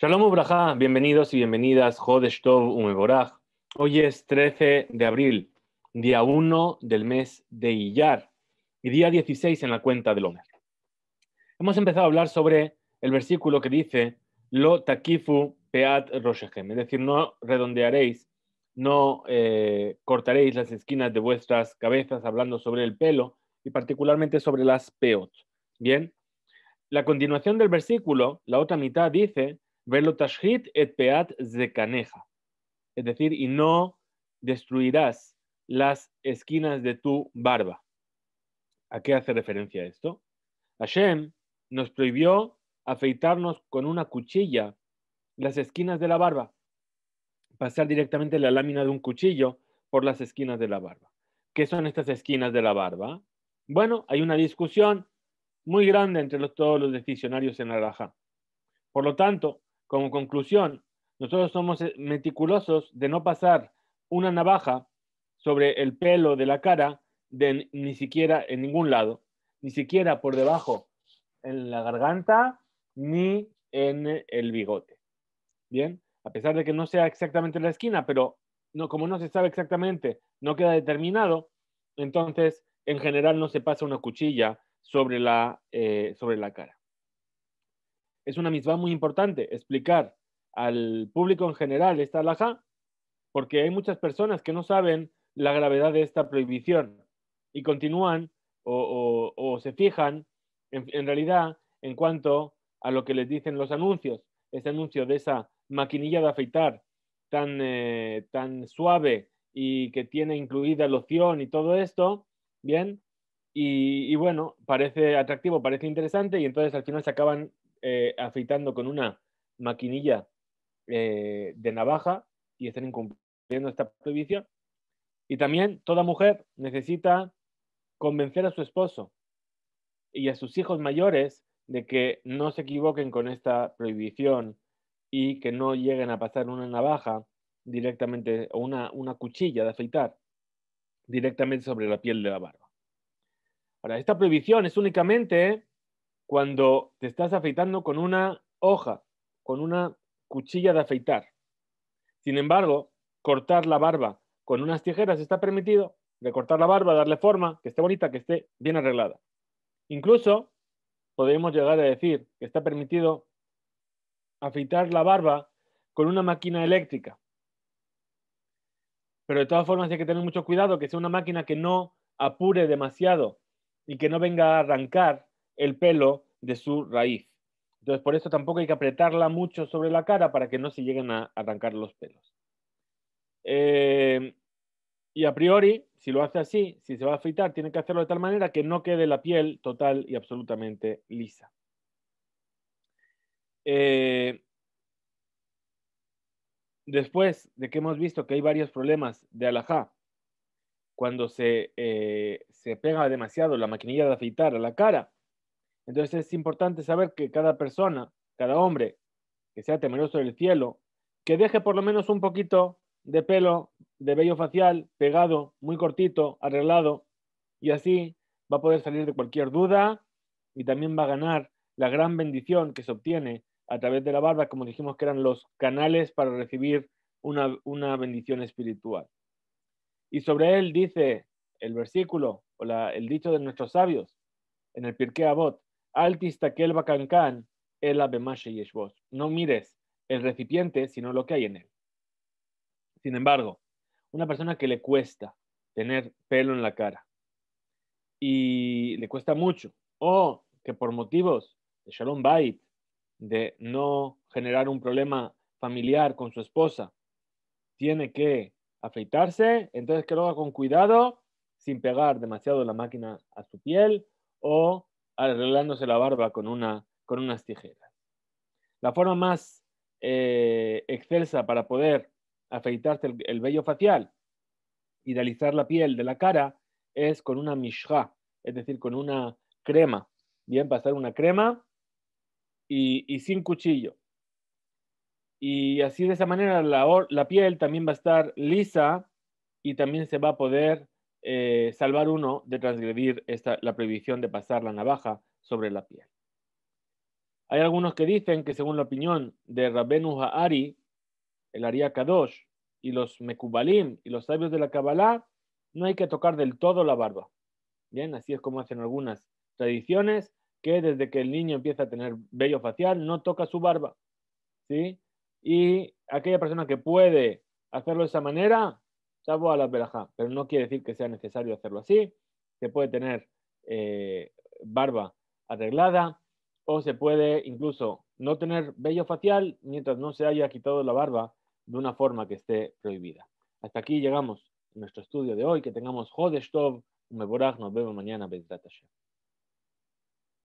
Shalom Ubraja, bienvenidos y bienvenidas, Jodestov Tov Hoy es 13 de abril, día 1 del mes de Iyar y día 16 en la cuenta del hombre. Hemos empezado a hablar sobre el versículo que dice, Lo takifu peat roshechem, es decir, no redondearéis, no eh, cortaréis las esquinas de vuestras cabezas, hablando sobre el pelo y particularmente sobre las peot. Bien, la continuación del versículo, la otra mitad dice, Verlo et peat zekaneja. Es decir, y no destruirás las esquinas de tu barba. ¿A qué hace referencia esto? Hashem nos prohibió afeitarnos con una cuchilla las esquinas de la barba, pasar directamente la lámina de un cuchillo por las esquinas de la barba. ¿Qué son estas esquinas de la barba? Bueno, hay una discusión muy grande entre todos los decisionarios en raja. Por lo tanto, como conclusión, nosotros somos eh, meticulosos de no pasar una navaja sobre el pelo de la cara ni siquiera en ningún lado, ni siquiera por debajo en la garganta ni en el bigote. Bien, a pesar de que no sea exactamente la esquina, pero no, como no se sabe exactamente, no queda determinado, entonces en general no se pasa una cuchilla sobre la, eh, sobre la cara es una misma muy importante explicar al público en general esta alhaja, porque hay muchas personas que no saben la gravedad de esta prohibición y continúan o, se fijan en, realidad en cuanto a lo que les dicen los anuncios, ese anuncio de esa maquinilla de afeitar tan, eh, tan suave y que tiene incluida loción y todo esto, bien, y, bueno, parece atractivo, parece interesante y entonces al final se acaban eh, afeitando con una maquinilla eh, de navaja y están incumpliendo esta prohibición. Y también toda mujer necesita convencer a su esposo y a sus hijos mayores de que no se equivoquen con esta prohibición y que no lleguen a pasar una navaja directamente o una, una cuchilla de afeitar directamente sobre la piel de la barba. Ahora, esta prohibición es únicamente cuando te estás afeitando con una hoja, con una cuchilla de afeitar. Sin embargo, cortar la barba con unas tijeras está permitido, recortar la barba, darle forma, que esté bonita, que esté bien arreglada. Incluso podemos llegar a decir que está permitido afeitar la barba con una máquina eléctrica. Pero de todas formas hay que tener mucho cuidado que sea una máquina que no apure demasiado y que no venga a arrancar el pelo de su raíz. Entonces, por eso tampoco hay que apretarla mucho sobre la cara para que no se lleguen a arrancar los pelos. Eh, y a priori, si lo hace así, si se va a afeitar, tiene que hacerlo de tal manera que no quede la piel total y absolutamente lisa. Eh, después de que hemos visto que hay varios problemas de alajá, cuando se, eh, se pega demasiado la maquinilla de afeitar a la cara, entonces es importante saber que cada persona, cada hombre que sea temeroso del cielo, que deje por lo menos un poquito de pelo, de vello facial, pegado, muy cortito, arreglado, y así va a poder salir de cualquier duda y también va a ganar la gran bendición que se obtiene a través de la barba, como dijimos que eran los canales para recibir una, bendición espiritual. Y sobre él dice el versículo o el dicho de nuestros sabios en el Pirkei Avot, el Kelbakankan, el abemashe vos. No mires el recipiente, sino lo que hay en él. Sin embargo, una persona que le cuesta tener pelo en la cara y le cuesta mucho, o que por motivos de Shalom Bait, de no generar un problema familiar con su esposa, tiene que afeitarse, entonces que lo haga con cuidado, sin pegar demasiado la máquina a su piel o arreglándose la barba con, una, con unas tijeras. La forma más eh, excelsa para poder afeitarse el, vello facial y la piel de la cara es con una mishra, es decir, con una crema. Bien, pasar una crema y, sin cuchillo. Y así de esa manera la, la piel también va a estar lisa y también se va a poder eh, salvar uno de transgredir esta, la prohibición de pasar la navaja sobre la piel. Hay algunos que dicen que según la opinión de Rabenu Ha'ari, el Ari Kadosh y los Mekubalim y los sabios de la Kabbalah, no hay que tocar del todo la barba. Bien, así es como hacen algunas tradiciones, que desde que el niño empieza a tener vello facial, no toca su barba. ¿sí? Y aquella persona que puede hacerlo de esa manera, a la pero no quiere decir que sea necesario hacerlo así. Se puede tener eh, barba arreglada o se puede incluso no tener vello facial mientras no se haya quitado la barba de una forma que esté prohibida. Hasta aquí llegamos nuestro estudio de hoy. Que tengamos stop Meborach, nos vemos mañana,